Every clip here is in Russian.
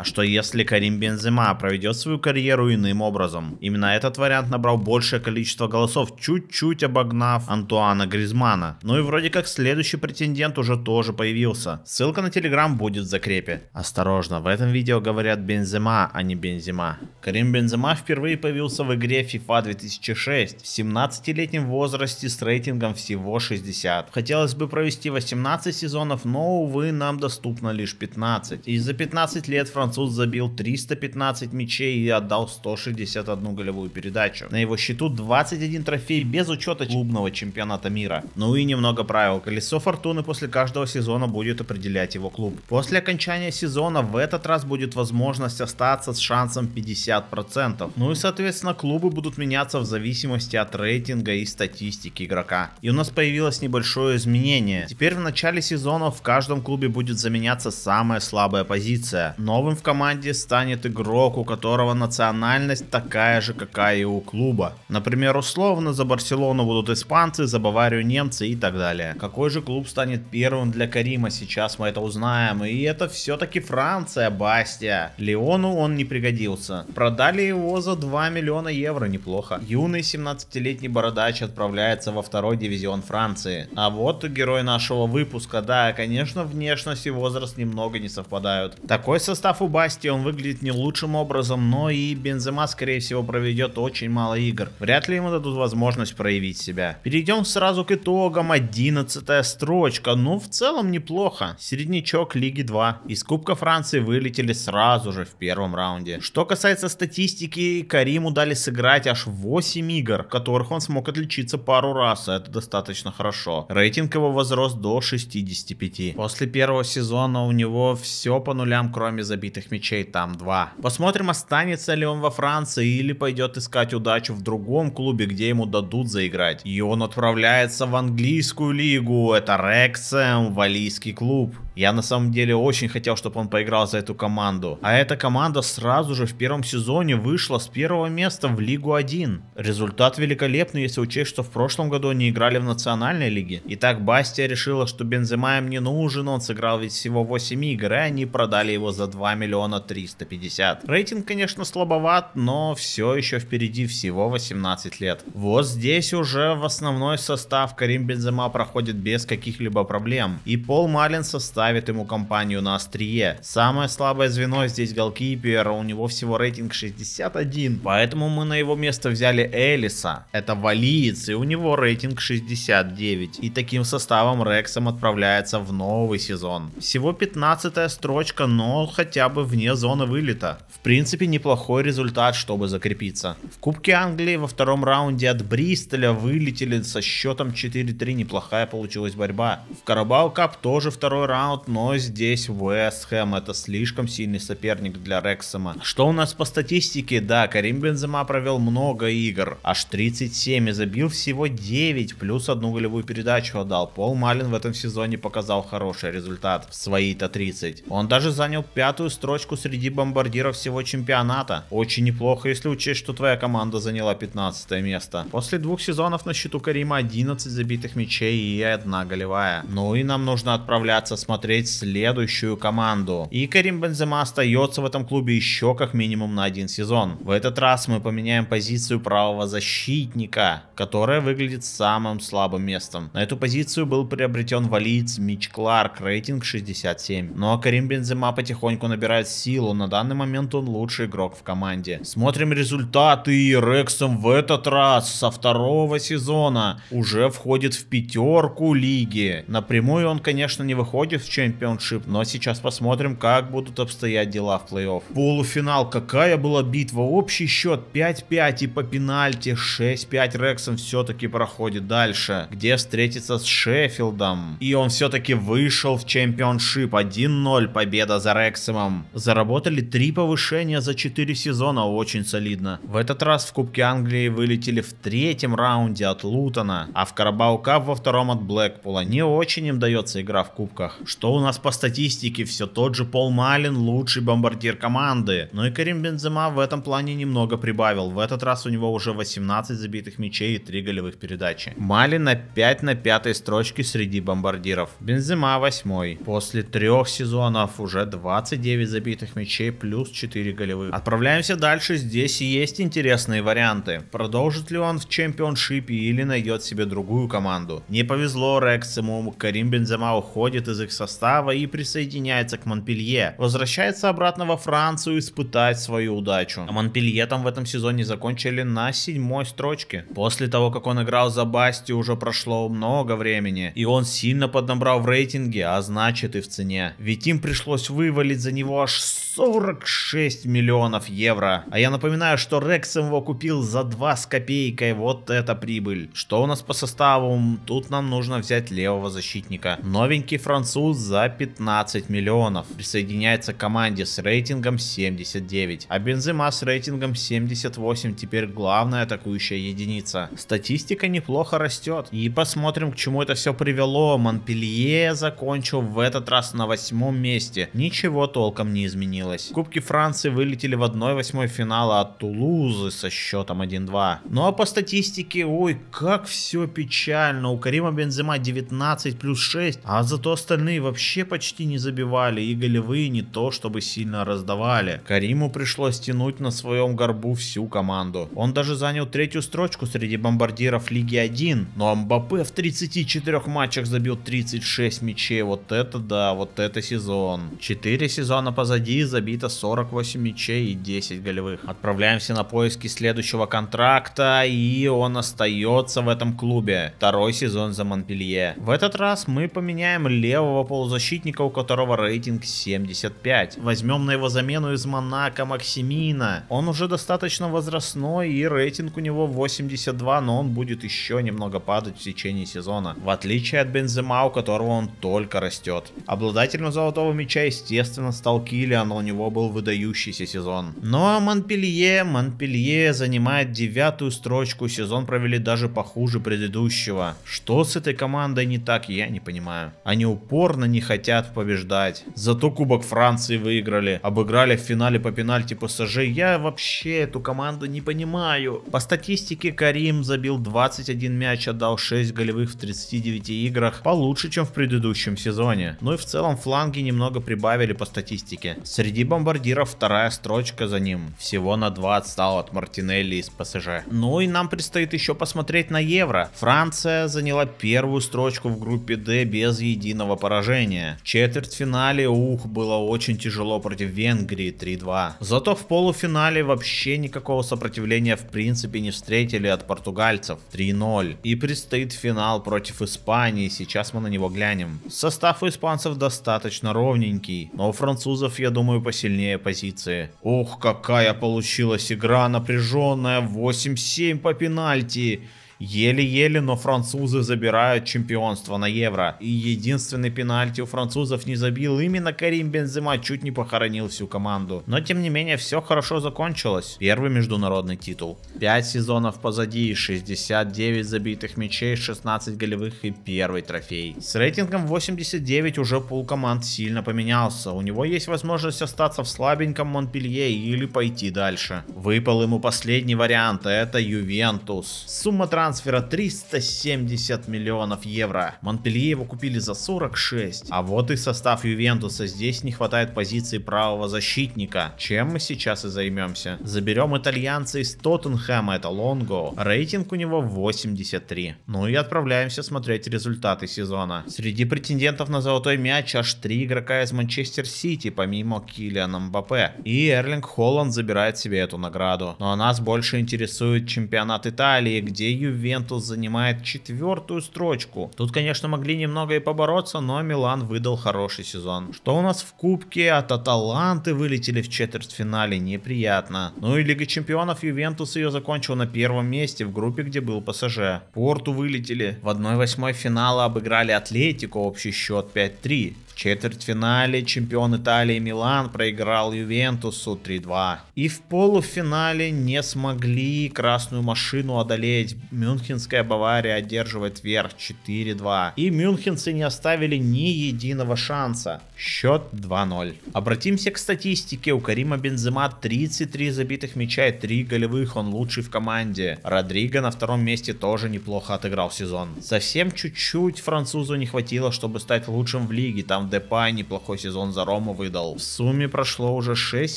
А что если Карим Бензема проведет свою карьеру иным образом? Именно этот вариант набрал большее количество голосов, чуть-чуть обогнав Антуана Гризмана. Ну и вроде как следующий претендент уже тоже появился. Ссылка на телеграм будет в закрепе. Осторожно, в этом видео говорят Бензема, а не Бензема. Карим Бензема впервые появился в игре FIFA 2006 в 17-летнем возрасте с рейтингом всего 60. Хотелось бы провести 18 сезонов, но увы нам доступно лишь 15. И за 15 лет француз француз забил 315 мячей и отдал 161 голевую передачу. На его счету 21 трофей без учета клубного чемпионата мира. Ну и немного правил. Колесо фортуны после каждого сезона будет определять его клуб. После окончания сезона в этот раз будет возможность остаться с шансом 50%. Ну и соответственно клубы будут меняться в зависимости от рейтинга и статистики игрока. И у нас появилось небольшое изменение. Теперь в начале сезона в каждом клубе будет заменяться самая слабая позиция. Новым в команде станет игрок, у которого национальность такая же, какая и у клуба. Например, условно за Барселону будут испанцы, за Баварию немцы и так далее. Какой же клуб станет первым для Карима, сейчас мы это узнаем. И это все-таки Франция, Бастия. Леону он не пригодился. Продали его за 2 миллиона евро, неплохо. Юный 17-летний бородач отправляется во второй дивизион Франции. А вот герой нашего выпуска, да, конечно, внешность и возраст немного не совпадают. Такой состав у Басти он выглядит не лучшим образом, но и Бензема, скорее всего, проведет очень мало игр. Вряд ли ему дадут возможность проявить себя. Перейдем сразу к итогам. 11 строчка. Ну, в целом неплохо. Середнячок Лиги 2. Из Кубка Франции вылетели сразу же в первом раунде. Что касается статистики, Кариму дали сыграть аж 8 игр, в которых он смог отличиться пару раз, а это достаточно хорошо. Рейтинг его возрос до 65. После первого сезона у него все по нулям, кроме забитых отбитых мячей там два. Посмотрим, останется ли он во Франции или пойдет искать удачу в другом клубе, где ему дадут заиграть. И он отправляется в английскую лигу, это Рексем, валийский клуб. Я на самом деле очень хотел, чтобы он поиграл за эту команду. А эта команда сразу же в первом сезоне вышла с первого места в Лигу 1. Результат великолепный, если учесть, что в прошлом году они играли в национальной лиге. Итак, Бастия решила, что Бензема им не нужен, он сыграл ведь всего 8 игр, и они продали его за 2 миллиона 350. Рейтинг, конечно, слабоват, но все еще впереди всего 18 лет. Вот здесь уже в основной состав Карим Бензема проходит без каких-либо проблем. И Пол Малин состав ставит ему компанию на острие. Самое слабое звено здесь голкипер, у него всего рейтинг 61, поэтому мы на его место взяли Элиса. Это валиец, и у него рейтинг 69. И таким составом Рексом отправляется в новый сезон. Всего 15 строчка, но хотя бы вне зоны вылета. В принципе, неплохой результат, чтобы закрепиться. В Кубке Англии во втором раунде от Бристоля вылетели со счетом 4-3, неплохая получилась борьба. В Карабао Кап тоже второй раунд аут, но здесь Вест Хэм это слишком сильный соперник для Рексома. Что у нас по статистике? Да, Карим Бензема провел много игр, аж 37 и забил всего 9, плюс одну голевую передачу отдал. Пол Малин в этом сезоне показал хороший результат в свои-то 30. Он даже занял пятую строчку среди бомбардиров всего чемпионата. Очень неплохо, если учесть, что твоя команда заняла 15 место. После двух сезонов на счету Карима 11 забитых мячей и одна голевая. Ну и нам нужно отправляться смотреть смотреть следующую команду. И Карим Бензема остается в этом клубе еще как минимум на один сезон. В этот раз мы поменяем позицию правого защитника, которая выглядит самым слабым местом. На эту позицию был приобретен валиец Мич Кларк, рейтинг 67. Ну а Карим Бензема потихоньку набирает силу, на данный момент он лучший игрок в команде. Смотрим результаты, и Рексом в этот раз со второго сезона уже входит в пятерку лиги. Напрямую он, конечно, не выходит, Championship, но сейчас посмотрим, как будут обстоять дела в плей-офф. Полуфинал, какая была битва, общий счет 5-5 и по пенальти 6-5 Рексом все-таки проходит дальше, где встретится с Шеффилдом. И он все-таки вышел в Championship, 1-0 победа за Рексомом. Заработали 3 повышения за 4 сезона, очень солидно. В этот раз в Кубке Англии вылетели в третьем раунде от Лутона, а в Карабау Кап во втором от Блэкпула. Не очень им дается игра в кубках. Что что у нас по статистике? Все тот же Пол Малин, лучший бомбардир команды. Ну и Карим Бензема в этом плане немного прибавил. В этот раз у него уже 18 забитых мячей и 3 голевых передачи. Малин на опять на пятой строчке среди бомбардиров. Бензема восьмой. После трех сезонов уже 29 забитых мячей плюс 4 голевых. Отправляемся дальше. Здесь есть интересные варианты. Продолжит ли он в чемпионшипе или найдет себе другую команду? Не повезло Рекс ему. Карим Бензема уходит из их состава состава и присоединяется к Монпелье. Возвращается обратно во Францию испытать свою удачу. А Монпелье там в этом сезоне закончили на седьмой строчке. После того, как он играл за Басти, уже прошло много времени. И он сильно поднабрал в рейтинге, а значит и в цене. Ведь им пришлось вывалить за него аж 46 миллионов евро. А я напоминаю, что Рекс его купил за 2 с копейкой. Вот это прибыль. Что у нас по составу? Тут нам нужно взять левого защитника. Новенький француз за 15 миллионов. Присоединяется к команде с рейтингом 79. А Бензема с рейтингом 78 теперь главная атакующая единица. Статистика неплохо растет. И посмотрим, к чему это все привело. Монпелье закончил в этот раз на восьмом месте. Ничего толком не изменилось. Кубки Франции вылетели в 1-8 финала от а Тулузы со счетом 1-2. Ну а по статистике, ой, как все печально. У Карима Бензема 19 плюс 6, а зато остальные во вообще почти не забивали и голевые не то, чтобы сильно раздавали. Кариму пришлось тянуть на своем горбу всю команду. Он даже занял третью строчку среди бомбардиров Лиги 1, но Мбаппе в 34 матчах забил 36 мячей. Вот это да, вот это сезон. 4 сезона позади, забито 48 мячей и 10 голевых. Отправляемся на поиски следующего контракта, и он остается в этом клубе. Второй сезон за Монпелье. В этот раз мы поменяем левого полузащитника, у которого рейтинг 75. Возьмем на его замену из Монако Максимина. Он уже достаточно возрастной и рейтинг у него 82, но он будет еще немного падать в течение сезона. В отличие от Бензема, у которого он только растет. Обладателем золотого мяча, естественно, стал Килиан у него был выдающийся сезон. Ну а Монпелье, Монпелье занимает девятую строчку, сезон провели даже похуже предыдущего. Что с этой командой не так, я не понимаю. Они упорно явно не хотят побеждать. Зато Кубок Франции выиграли. Обыграли в финале по пенальти ПСЖ. Я вообще эту команду не понимаю. По статистике Карим забил 21 мяч, отдал 6 голевых в 39 играх. Получше, чем в предыдущем сезоне. Ну и в целом фланги немного прибавили по статистике. Среди бомбардиров вторая строчка за ним. Всего на 2 отстал от Мартинелли из ПСЖ. Ну и нам предстоит еще посмотреть на Евро. Франция заняла первую строчку в группе D без единого поражения поражение. В четвертьфинале, ух, было очень тяжело против Венгрии 3-2. Зато в полуфинале вообще никакого сопротивления в принципе не встретили от португальцев 3-0. И предстоит финал против Испании, сейчас мы на него глянем. Состав у испанцев достаточно ровненький, но у французов, я думаю, посильнее позиции. Ух, какая получилась игра напряженная, 8-7 по пенальти. Еле-еле, но французы забирают чемпионство на Евро. И единственный пенальти у французов не забил именно Карим Бензема, чуть не похоронил всю команду. Но тем не менее, все хорошо закончилось. Первый международный титул. 5 сезонов позади, 69 забитых мячей, 16 голевых и первый трофей. С рейтингом 89 уже пол команд сильно поменялся. У него есть возможность остаться в слабеньком Монпелье или пойти дальше. Выпал ему последний вариант, это Ювентус. Сумма транс трансфера 370 миллионов евро. Монпелье его купили за 46. А вот и состав Ювентуса. Здесь не хватает позиции правого защитника. Чем мы сейчас и займемся. Заберем итальянца из Тоттенхэма, это Лонго. Рейтинг у него 83. Ну и отправляемся смотреть результаты сезона. Среди претендентов на золотой мяч аж три игрока из Манчестер Сити, помимо Килиана Мбаппе. И Эрлинг Холланд забирает себе эту награду. Но ну а нас больше интересует чемпионат Италии, где Ювентус Ювентус занимает четвертую строчку. Тут, конечно, могли немного и побороться, но Милан выдал хороший сезон. Что у нас в кубке? От Аталанты вылетели в четвертьфинале, неприятно. Ну и Лига Чемпионов Ювентус ее закончил на первом месте в группе, где был ПСЖ. Порту вылетели. В 1-8 финала обыграли Атлетику, общий счет 5-3. В четвертьфинале чемпион Италии Милан проиграл Ювентусу 3-2. И в полуфинале не смогли красную машину одолеть. Мюнхенская Бавария одерживает верх 4-2. И мюнхенцы не оставили ни единого шанса. Счет 2-0. Обратимся к статистике. У Карима Бензема 33 забитых мяча и 3 голевых. Он лучший в команде. Родриго на втором месте тоже неплохо отыграл сезон. Совсем чуть-чуть французу не хватило, чтобы стать лучшим в лиге. Там Депай неплохой сезон за Рому выдал. В сумме прошло уже 6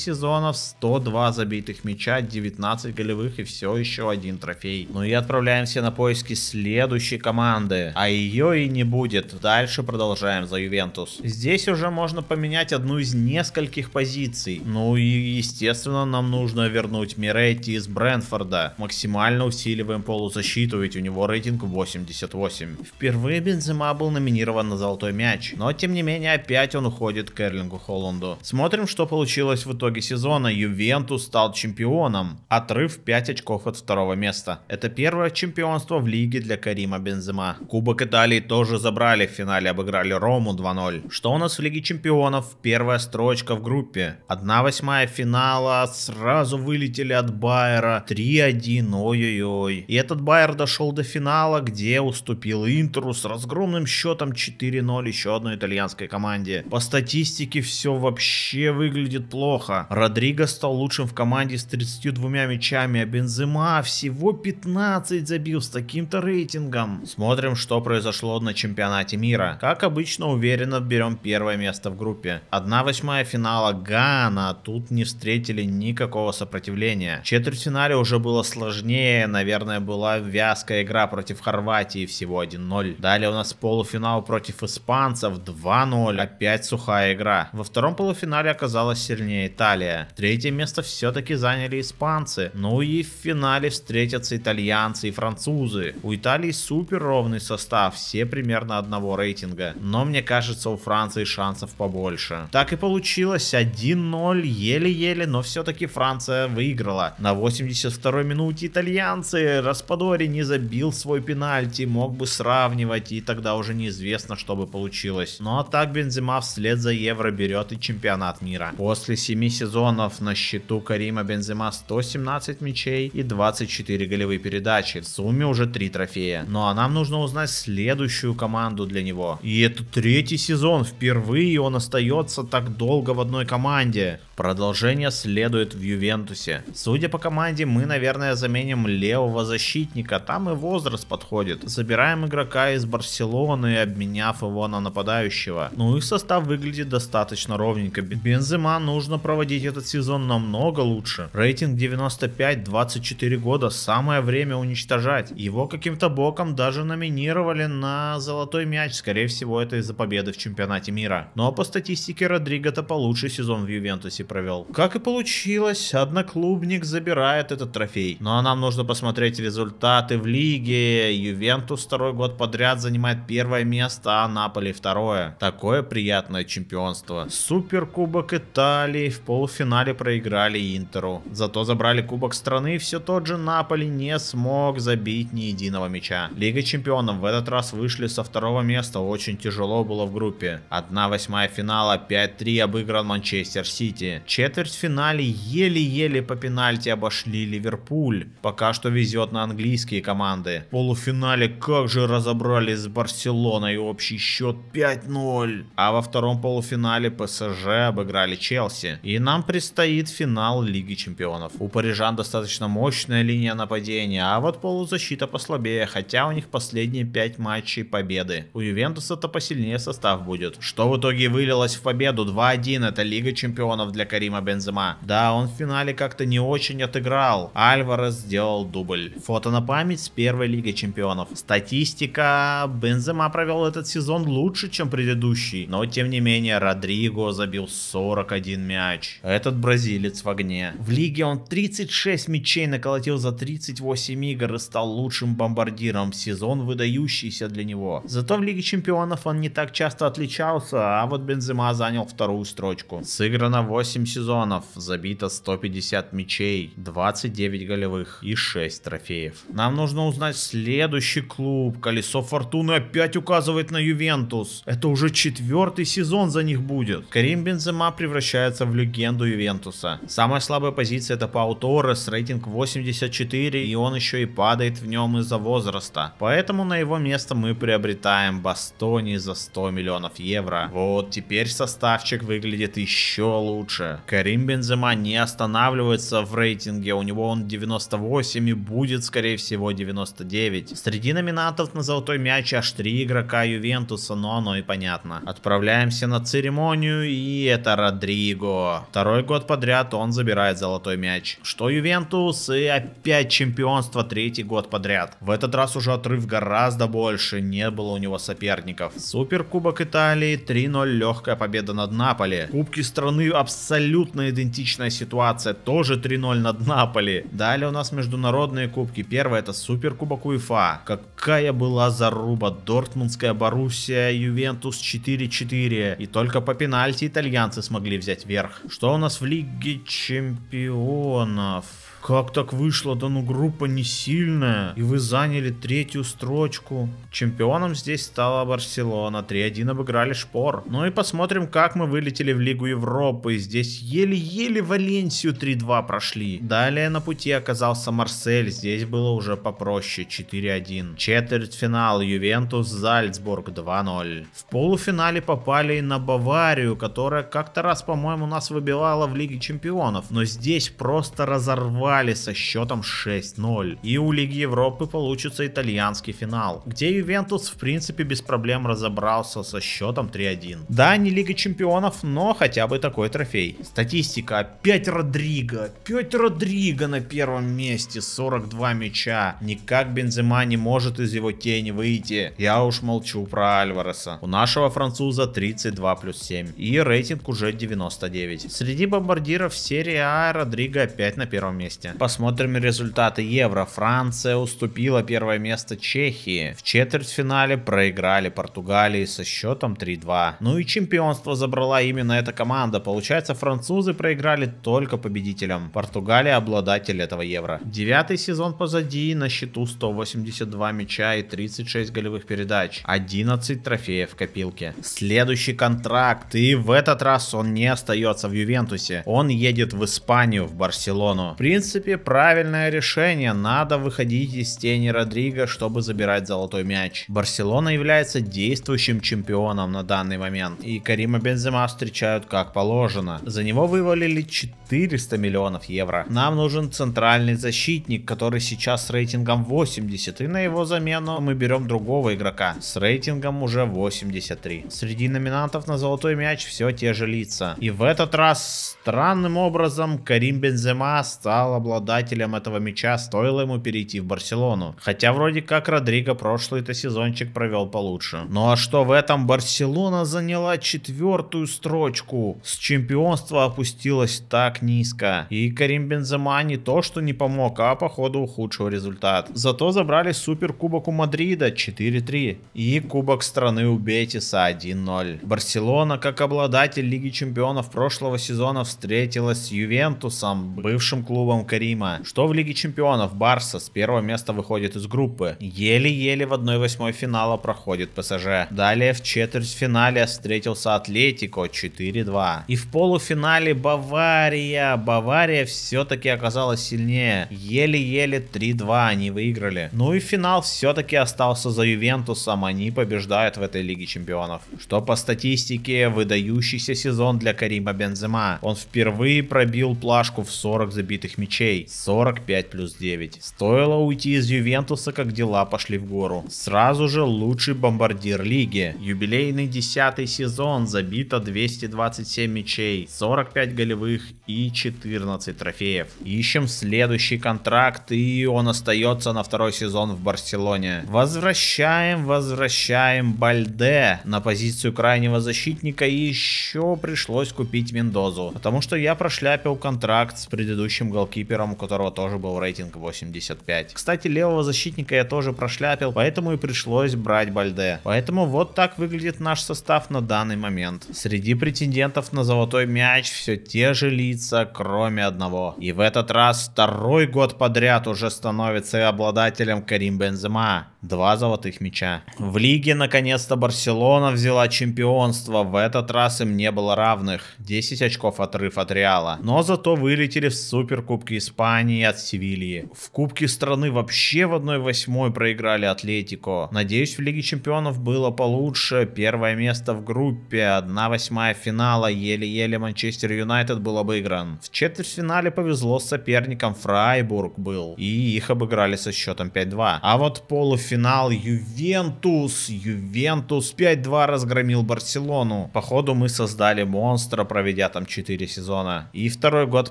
сезонов, 102 забитых мяча, 19 голевых и все еще один трофей. Ну и отправляем отправляемся на поиски следующей команды. А ее и не будет. Дальше продолжаем за Ювентус. Здесь уже можно поменять одну из нескольких позиций. Ну и, естественно, нам нужно вернуть Миретти из Брэнфорда. Максимально усиливаем полузащиту, ведь у него рейтинг 88. Впервые Бензема был номинирован на золотой мяч. Но, тем не менее, опять он уходит к Эрлингу Холланду. Смотрим, что получилось в итоге сезона. Ювентус стал чемпионом. Отрыв 5 очков от второго места. Это первое чемпионство чемпионство в лиге для Карима Бензема. Кубок Италии тоже забрали, в финале обыграли Рому 2-0. Что у нас в Лиге Чемпионов? Первая строчка в группе. 1-8 финала, сразу вылетели от Байера. 3-1, ой-ой-ой. И этот Байер дошел до финала, где уступил Интеру с разгромным счетом 4-0 еще одной итальянской команде. По статистике все вообще выглядит плохо. Родриго стал лучшим в команде с 32 мячами, а Бензема всего 15 за забил с таким-то рейтингом. Смотрим, что произошло на чемпионате мира. Как обычно, уверенно берем первое место в группе. Одна восьмая финала Гана. А тут не встретили никакого сопротивления. В четвертьфинале уже было сложнее. Наверное, была вязкая игра против Хорватии всего 1-0. Далее у нас полуфинал против испанцев 2-0. Опять сухая игра. Во втором полуфинале оказалась сильнее Италия. Третье место все-таки заняли испанцы. Ну и в финале встретятся итальянцы и французы французы. У Италии супер ровный состав, все примерно одного рейтинга. Но мне кажется, у Франции шансов побольше. Так и получилось, 1-0, еле-еле, но все-таки Франция выиграла. На 82-й минуте итальянцы, Распадори не забил свой пенальти, мог бы сравнивать, и тогда уже неизвестно, что бы получилось. Ну а так Бензима вслед за Евро берет и чемпионат мира. После 7 сезонов на счету Карима Бензима 117 мячей и 24 голевые передачи сумме уже три трофея. Ну а нам нужно узнать следующую команду для него. И это третий сезон, впервые он остается так долго в одной команде. Продолжение следует в Ювентусе. Судя по команде, мы, наверное, заменим левого защитника, там и возраст подходит. Забираем игрока из Барселоны, обменяв его на нападающего. Ну и состав выглядит достаточно ровненько. Бензема нужно проводить этот сезон намного лучше. Рейтинг 95, 24 года, самое время уничтожить угрожать. Его каким-то боком даже номинировали на золотой мяч, скорее всего это из-за победы в чемпионате мира. Но по статистике Родриго-то получше сезон в Ювентусе провел. Как и получилось, одноклубник забирает этот трофей. Ну а нам нужно посмотреть результаты в лиге. Ювентус второй год подряд занимает первое место, а Наполи второе. Такое приятное чемпионство. Суперкубок Италии в полуфинале проиграли Интеру. Зато забрали кубок страны, все тот же Наполи не смог за забить ни единого мяча. Лига чемпионов в этот раз вышли со второго места, очень тяжело было в группе. 1-8 финала, 5-3 обыгран Манчестер Сити. Четвертьфинале еле-еле по пенальти обошли Ливерпуль. Пока что везет на английские команды. В полуфинале как же разобрались с Барселоной, общий счет 5-0. А во втором полуфинале ПСЖ обыграли Челси. И нам предстоит финал Лиги Чемпионов. У парижан достаточно мощная линия нападения, а вот полу защита послабее, хотя у них последние 5 матчей победы. У Ювентуса-то посильнее состав будет. Что в итоге вылилось в победу 2-1, это Лига Чемпионов для Карима Бензема. Да, он в финале как-то не очень отыграл. Альварес сделал дубль. Фото на память с первой Лиги Чемпионов. Статистика, Бензема провел этот сезон лучше, чем предыдущий. Но тем не менее, Родриго забил 41 мяч. Этот бразилец в огне. В лиге он 36 мячей наколотил за 38 игр и стал лучшим бомбардиром, сезон выдающийся для него. Зато в Лиге Чемпионов он не так часто отличался, а вот Бензема занял вторую строчку. Сыграно 8 сезонов, забито 150 мячей, 29 голевых и 6 трофеев. Нам нужно узнать следующий клуб. Колесо Фортуны опять указывает на Ювентус. Это уже четвертый сезон за них будет. Карим Бензема превращается в легенду Ювентуса. Самая слабая позиция это Пау Торрес, рейтинг 84 и он еще и падает падает в нем из-за возраста. Поэтому на его место мы приобретаем Бастони за 100 миллионов евро. Вот теперь составчик выглядит еще лучше. Карим Бензема не останавливается в рейтинге, у него он 98 и будет скорее всего 99. Среди номинатов на золотой мяч аж 3 игрока Ювентуса, но оно и понятно. Отправляемся на церемонию и это Родриго. Второй год подряд он забирает золотой мяч. Что Ювентус и опять чемпионство третий год подряд. В этот раз уже отрыв гораздо больше, не было у него соперников. Суперкубок Италии 3-0, легкая победа над Наполи. Кубки страны абсолютно идентичная ситуация, тоже 3-0 над Наполи. Далее у нас международные кубки. Первое это Суперкубок УЕФА. Какая была заруба. Дортмундская Боруссия, Ювентус 4-4. И только по пенальти итальянцы смогли взять верх. Что у нас в Лиге Чемпионов? Как так вышло? Да ну группа не сильная. И вы заняли третью строчку. Чемпионом здесь стала Барселона. 3-1 обыграли Шпор. Ну и посмотрим, как мы вылетели в Лигу Европы. Здесь еле-еле Валенсию 3-2 прошли. Далее на пути оказался Марсель. Здесь было уже попроще. 4-1. Четвертьфинал. Ювентус Зальцбург 2-0. В полуфинале попали и на Баварию, которая как-то раз, по-моему, нас выбивала в Лиге Чемпионов. Но здесь просто разорвали проиграли со счетом 6-0. И у Лиги Европы получится итальянский финал, где Ювентус в принципе без проблем разобрался со счетом 3-1. Да, не Лига Чемпионов, но хотя бы такой трофей. Статистика. Опять Родриго. 5 Родриго на первом месте. 42 мяча. Никак Бензема не может из его тени выйти. Я уж молчу про Альвареса. У нашего француза 32 плюс 7. И рейтинг уже 99. Среди бомбардиров серии А Родриго опять на первом месте месте. Посмотрим результаты Евро. Франция уступила первое место Чехии. В четвертьфинале проиграли Португалии со счетом 3-2. Ну и чемпионство забрала именно эта команда. Получается, французы проиграли только победителям. Португалия обладатель этого Евро. Девятый сезон позади, на счету 182 мяча и 36 голевых передач. 11 трофеев в копилке. Следующий контракт. И в этот раз он не остается в Ювентусе. Он едет в Испанию, в Барселону. В принципе, правильное решение. Надо выходить из тени Родриго, чтобы забирать золотой мяч. Барселона является действующим чемпионом на данный момент. И Карима Бензема встречают как положено. За него вывалили 400 миллионов евро. Нам нужен центральный защитник, который сейчас с рейтингом 80. И на его замену мы берем другого игрока с рейтингом уже 83. Среди номинантов на золотой мяч все те же лица. И в этот раз Странным образом Карим Бензема стал обладателем этого мяча, стоило ему перейти в Барселону. Хотя вроде как Родриго прошлый-то сезончик провел получше. Ну а что в этом Барселона заняла четвертую строчку. С чемпионства опустилась так низко. И Карим Бензема не то что не помог, а походу ухудшил результат. Зато забрали суперкубок у Мадрида 4-3 и кубок страны у Бетиса 1-0. Барселона как обладатель Лиги Чемпионов прошлого сезона в встретилась с Ювентусом, бывшим клубом Карима. Что в Лиге Чемпионов Барса с первого места выходит из группы. Еле-еле в 1-8 финала проходит ПСЖ. Далее в четвертьфинале встретился Атлетико 4-2. И в полуфинале Бавария. Бавария все-таки оказалась сильнее. Еле-еле 3-2 они выиграли. Ну и финал все-таки остался за Ювентусом. Они побеждают в этой Лиге Чемпионов. Что по статистике выдающийся сезон для Карима Бензема. Он впервые пробил плашку в 40 забитых мячей, 45 плюс 9. Стоило уйти из Ювентуса, как дела пошли в гору. Сразу же лучший бомбардир лиги. Юбилейный 10 сезон, забито 227 мячей, 45 голевых и 14 трофеев. Ищем следующий контракт и он остается на второй сезон в Барселоне. Возвращаем, возвращаем Бальде на позицию крайнего защитника и еще пришлось купить Мендозу, потому Потому что я прошляпил контракт с предыдущим голкипером, у которого тоже был рейтинг 85. Кстати, левого защитника я тоже прошляпил, поэтому и пришлось брать Бальде. Поэтому вот так выглядит наш состав на данный момент. Среди претендентов на золотой мяч все те же лица, кроме одного. И в этот раз второй год подряд уже становится обладателем Карим Бензема два золотых мяча. В лиге наконец-то Барселона взяла чемпионство. В этот раз им не было равных. 10 очков отрыв от Реала. Но зато вылетели в Суперкубке Испании от Севильи. В Кубке страны вообще в 1-8 проиграли Атлетико. Надеюсь, в Лиге Чемпионов было получше. Первое место в группе. 1-8 финала. Еле-еле Манчестер Юнайтед был обыгран. В четвертьфинале повезло с соперником. Фрайбург был. И их обыграли со счетом 5-2. А вот полуфинал финал Ювентус. Ювентус 5-2 разгромил Барселону. Походу мы создали монстра, проведя там 4 сезона. И второй год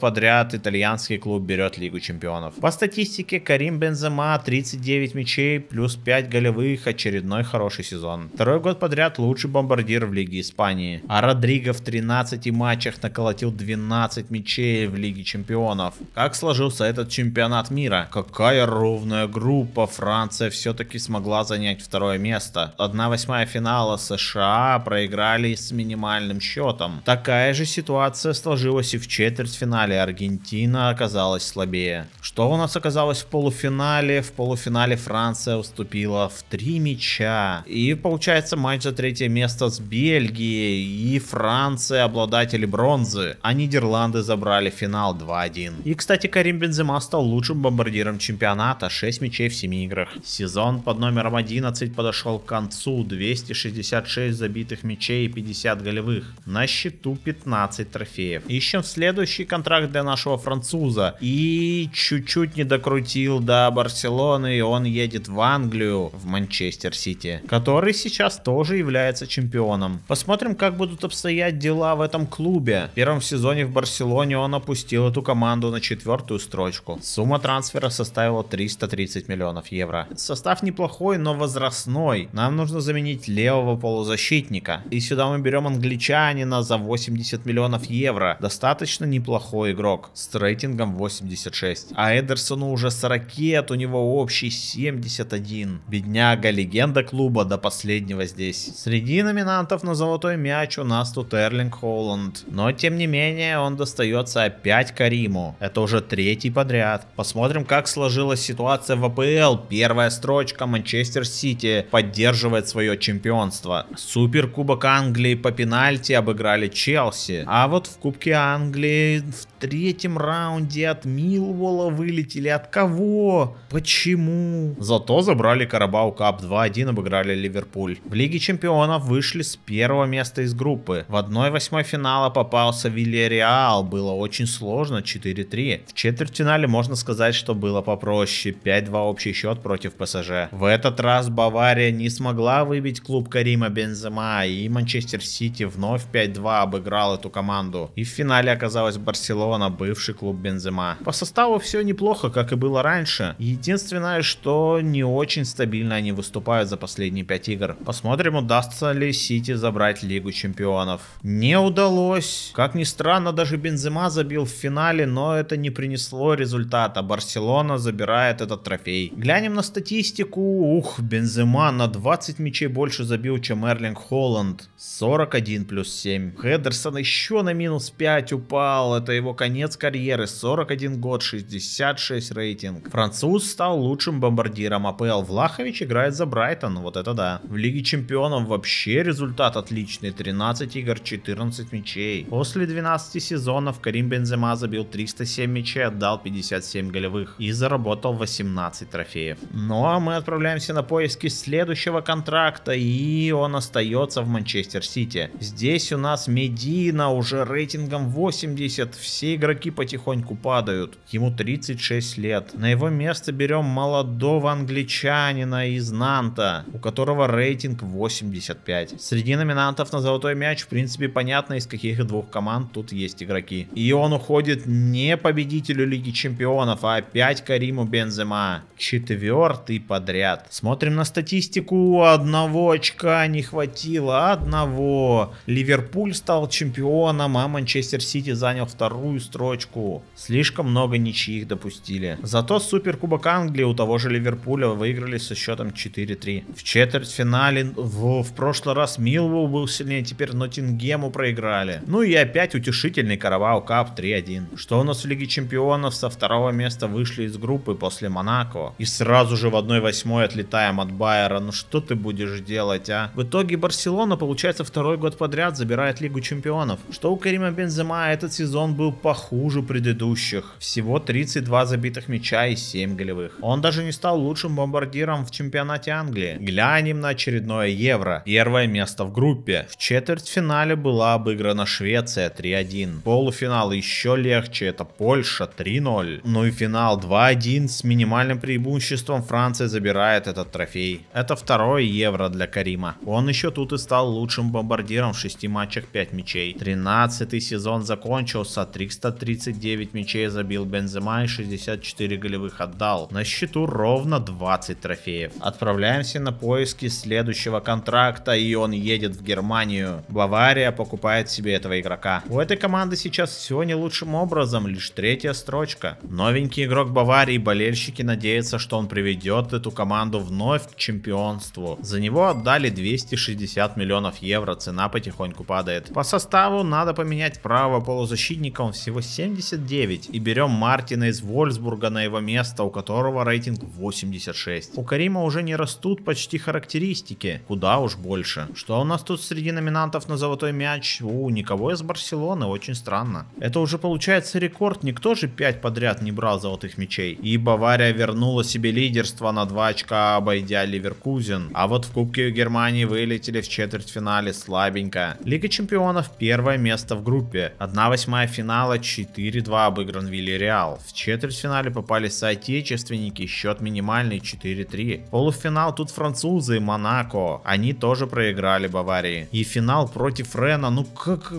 подряд итальянский клуб берет Лигу Чемпионов. По статистике Карим Бензема 39 мячей плюс 5 голевых. Очередной хороший сезон. Второй год подряд лучший бомбардир в Лиге Испании. А Родриго в 13 матчах наколотил 12 мячей в Лиге Чемпионов. Как сложился этот чемпионат мира? Какая ровная группа. Франция все-таки все-таки смогла занять второе место. 1-8 финала США проиграли с минимальным счетом. Такая же ситуация сложилась и в четвертьфинале. Аргентина оказалась слабее. Что у нас оказалось в полуфинале? В полуфинале Франция уступила в три мяча. И получается матч за третье место с Бельгией. И Франция обладатели бронзы. А Нидерланды забрали финал 2-1. И, кстати, Карим Бензима стал лучшим бомбардиром чемпионата. 6 мячей в 7 играх. Сезон под номером 11 подошел к концу. 266 забитых мячей и 50 голевых. На счету 15 трофеев. Ищем следующий контракт для нашего француза. И чуть-чуть не докрутил до Барселоны. И он едет в Англию, в Манчестер Сити. Который сейчас тоже является чемпионом. Посмотрим, как будут обстоять дела в этом клубе. В первом сезоне в Барселоне он опустил эту команду на четвертую строчку. Сумма трансфера составила 330 миллионов евро. Состав неплохой, но возрастной. Нам нужно заменить левого полузащитника. И сюда мы берем англичанина за 80 миллионов евро. Достаточно неплохой игрок с рейтингом 86. А Эдерсону уже 40, у него общий 71. Бедняга, легенда клуба до последнего здесь. Среди номинантов на золотой мяч у нас тут Эрлинг Холланд. Но тем не менее он достается опять Кариму. Это уже третий подряд. Посмотрим, как сложилась ситуация в АПЛ. Первая строчка точка Манчестер Сити поддерживает свое чемпионство. Суперкубок Англии по пенальти обыграли Челси. А вот в Кубке Англии в третьем раунде от Милвола вылетели. От кого? Почему? Зато забрали Карабау Кап 2-1, обыграли Ливерпуль. В Лиге Чемпионов вышли с первого места из группы. В 1-8 финала попался Вильяреал. Было очень сложно, 4-3. В четвертьфинале можно сказать, что было попроще. 5-2 общий счет против ПСЖ. В этот раз Бавария не смогла выбить клуб Карима Бензема, и Манчестер Сити вновь 5-2 обыграл эту команду. И в финале оказалась Барселона, бывший клуб Бензема. По составу все неплохо, как и было раньше. Единственное, что не очень стабильно они выступают за последние 5 игр. Посмотрим, удастся ли Сити забрать Лигу Чемпионов. Не удалось. Как ни странно, даже Бензема забил в финале, но это не принесло результата. Барселона забирает этот трофей. Глянем на статистику статистику. Ух, Бензема на 20 мячей больше забил, чем Эрлинг Холланд. 41 плюс 7. Хедерсон еще на минус 5 упал. Это его конец карьеры. 41 год, 66 рейтинг. Француз стал лучшим бомбардиром АПЛ. Влахович играет за Брайтон. Вот это да. В Лиге Чемпионов вообще результат отличный. 13 игр, 14 мячей. После 12 сезонов Карим Бензема забил 307 мячей, отдал 57 голевых и заработал 18 трофеев. Ну а мы отправляемся на поиски следующего контракта, и он остается в Манчестер Сити. Здесь у нас Медина уже рейтингом 80, все игроки потихоньку падают. Ему 36 лет. На его место берем молодого англичанина из Нанта, у которого рейтинг 85. Среди номинантов на золотой мяч, в принципе, понятно, из каких двух команд тут есть игроки. И он уходит не победителю Лиги Чемпионов, а опять Кариму Бензема. Четвертый подряд подряд. Смотрим на статистику. Одного очка не хватило. Одного. Ливерпуль стал чемпионом, а Манчестер Сити занял вторую строчку. Слишком много ничьих допустили. Зато Суперкубок Англии у того же Ливерпуля выиграли со счетом 4-3. В четвертьфинале в, в прошлый раз Милвул был сильнее, теперь Ноттингему проиграли. Ну и опять утешительный Каравао Кап 3-1. Что у нас в Лиге Чемпионов со второго места вышли из группы после Монако. И сразу же в 1-8 8 отлетаем от Байера. Ну что ты будешь делать, а? В итоге Барселона, получается, второй год подряд забирает Лигу Чемпионов. Что у Карима Бензема этот сезон был похуже предыдущих. Всего 32 забитых мяча и 7 голевых. Он даже не стал лучшим бомбардиром в чемпионате Англии. Глянем на очередное Евро. Первое место в группе. В четвертьфинале была обыграна Швеция 3-1. Полуфинал еще легче. Это Польша 3-0. Ну и финал 2-1 с минимальным преимуществом Франция забирает забирает этот трофей. Это второе евро для Карима. Он еще тут и стал лучшим бомбардиром в 6 матчах 5 мячей. 13 сезон закончился, 339 мячей забил Бензема и 64 голевых отдал. На счету ровно 20 трофеев. Отправляемся на поиски следующего контракта и он едет в Германию. Бавария покупает себе этого игрока. У этой команды сейчас все не лучшим образом, лишь третья строчка. Новенький игрок Баварии, болельщики надеются, что он приведет эту команду команду вновь к чемпионству. За него отдали 260 миллионов евро, цена потихоньку падает. По составу надо поменять правого полузащитника, он всего 79. И берем Мартина из Вольсбурга на его место, у которого рейтинг 86. У Карима уже не растут почти характеристики, куда уж больше. Что у нас тут среди номинантов на золотой мяч? У, никого из Барселоны, очень странно. Это уже получается рекорд, никто же 5 подряд не брал золотых мячей. И Бавария вернула себе лидерство на 2 2 очка, обойдя Ливеркузен. А вот в Кубке Германии вылетели в четвертьфинале слабенько. Лига чемпионов первое место в группе. 1-8 финала 4-2 обыгран Вильяреал. В четвертьфинале попали соотечественники, счет минимальный 4-3. Полуфинал тут французы, Монако. Они тоже проиграли Баварии. И финал против Рена. Ну как,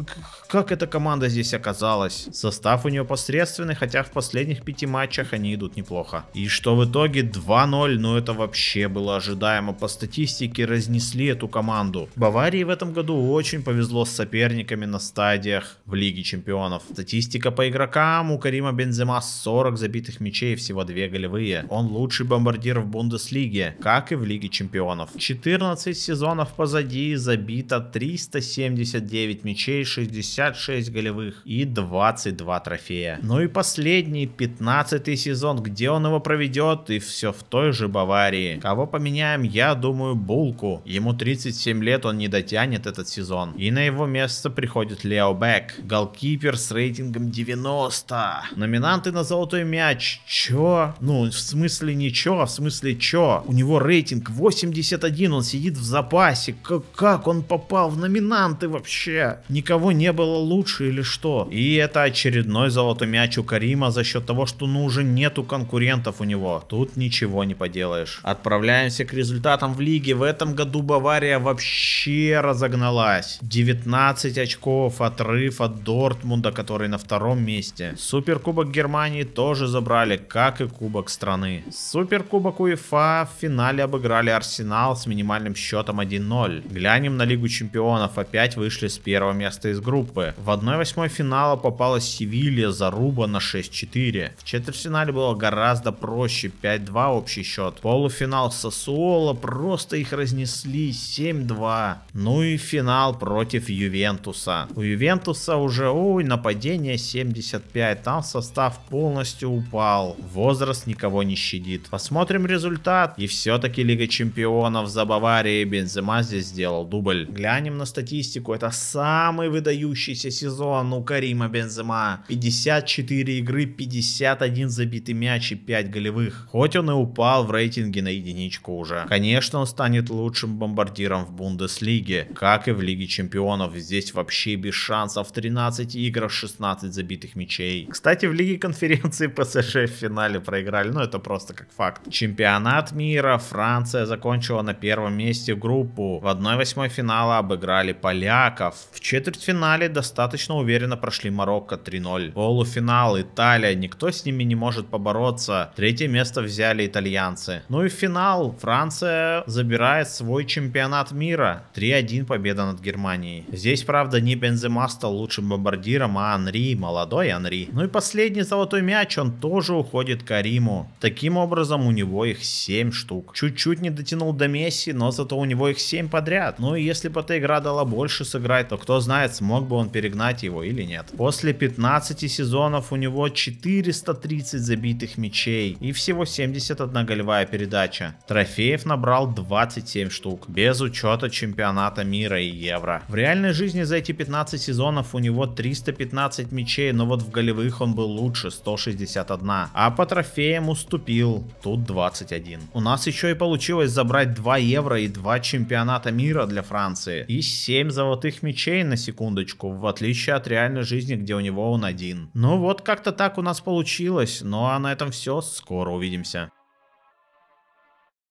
как эта команда здесь оказалась? Состав у нее посредственный, хотя в последних пяти матчах они идут неплохо. И что в итоге 2-0, ну но это вообще было ожидаемо. По статистике разнесли эту команду. Баварии в этом году очень повезло с соперниками на стадиях в Лиге Чемпионов. Статистика по игрокам. У Карима Бензема 40 забитых мячей, всего 2 голевые. Он лучший бомбардир в Бундеслиге, как и в Лиге Чемпионов. 14 сезонов позади, забито 379 мячей, 66 голевых и 22 трофея. Ну и последний, 15 сезон, где он его проведет и все в той же Баварии. Баварии. Кого поменяем, я думаю, Булку. Ему 37 лет, он не дотянет этот сезон. И на его место приходит Лео Бек. Голкипер с рейтингом 90. Номинанты на золотой мяч. Чё? Ну, в смысле ничего, а в смысле чё? У него рейтинг 81, он сидит в запасе. Как, как он попал в номинанты вообще? Никого не было лучше или что? И это очередной золотой мяч у Карима за счет того, что ну уже нету конкурентов у него. Тут ничего не поделать делаешь. Отправляемся к результатам в лиге. В этом году Бавария вообще разогналась. 19 очков, отрыв от Дортмунда, который на втором месте. Суперкубок Германии тоже забрали, как и Кубок страны. Суперкубок УЕФА в финале обыграли Арсенал с минимальным счетом 1-0. Глянем на Лигу Чемпионов. Опять вышли с первого места из группы. В 1-8 финала попала Севилья, заруба на 6-4. В четвертьфинале было гораздо проще, 5-2 общий счет. Полуфинал Сосуола просто их разнесли 7-2. Ну и финал против Ювентуса. У Ювентуса уже, ой, нападение 75. Там состав полностью упал. Возраст никого не щадит. Посмотрим результат. И все-таки Лига Чемпионов за Баварией Бензема здесь сделал дубль. Глянем на статистику. Это самый выдающийся сезон у Карима Бензема. 54 игры, 51 забитый мяч и 5 голевых. Хоть он и упал в рейтинге рейтинге на единичку уже. Конечно, он станет лучшим бомбардиром в Бундеслиге, как и в Лиге Чемпионов. Здесь вообще без шансов. 13 игр, 16 забитых мячей. Кстати, в Лиге Конференции ПСЖ в финале проиграли, но ну, это просто как факт. Чемпионат мира Франция закончила на первом месте группу. В 1-8 финала обыграли поляков. В четвертьфинале достаточно уверенно прошли Марокко 3-0. Полуфинал Италия, никто с ними не может побороться. Третье место взяли итальянцы. Ну и финал. Франция забирает свой чемпионат мира. 3-1 победа над Германией. Здесь, правда, не Бензема стал лучшим бомбардиром, а Анри, молодой Анри. Ну и последний золотой мяч, он тоже уходит Кариму. Таким образом, у него их 7 штук. Чуть-чуть не дотянул до Месси, но зато у него их 7 подряд. Ну и если бы эта игра дала больше сыграть, то кто знает, смог бы он перегнать его или нет. После 15 сезонов у него 430 забитых мячей и всего 71 голевая передача. Трофеев набрал 27 штук, без учета чемпионата мира и евро. В реальной жизни за эти 15 сезонов у него 315 мячей, но вот в голевых он был лучше, 161. А по трофеям уступил, тут 21. У нас еще и получилось забрать 2 евро и 2 чемпионата мира для Франции. И 7 золотых мячей на секундочку, в отличие от реальной жизни, где у него он один. Ну вот как-то так у нас получилось, ну а на этом все, скоро увидимся.